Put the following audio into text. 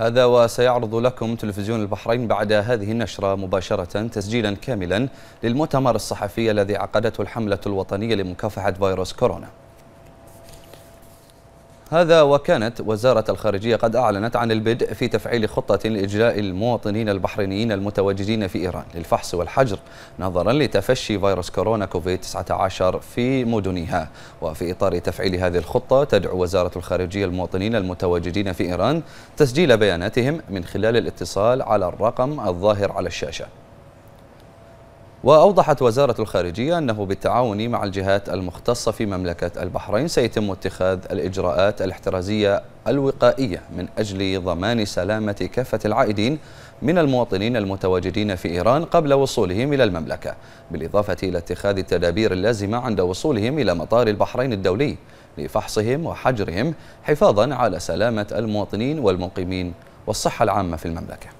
هذا وسيعرض لكم تلفزيون البحرين بعد هذه النشرة مباشرة تسجيلا كاملا للمؤتمر الصحفي الذي عقدته الحملة الوطنية لمكافحة فيروس كورونا هذا وكانت وزارة الخارجية قد أعلنت عن البدء في تفعيل خطة لإجلاء المواطنين البحرينيين المتواجدين في إيران للفحص والحجر نظرا لتفشي فيروس كورونا كوفيد 19 في مدنها وفي إطار تفعيل هذه الخطة تدعو وزارة الخارجية المواطنين المتواجدين في إيران تسجيل بياناتهم من خلال الاتصال على الرقم الظاهر على الشاشة وأوضحت وزارة الخارجية أنه بالتعاون مع الجهات المختصة في مملكة البحرين سيتم اتخاذ الإجراءات الاحترازية الوقائية من أجل ضمان سلامة كافة العائدين من المواطنين المتواجدين في إيران قبل وصولهم إلى المملكة بالإضافة إلى اتخاذ التدابير اللازمة عند وصولهم إلى مطار البحرين الدولي لفحصهم وحجرهم حفاظا على سلامة المواطنين والمقيمين والصحة العامة في المملكة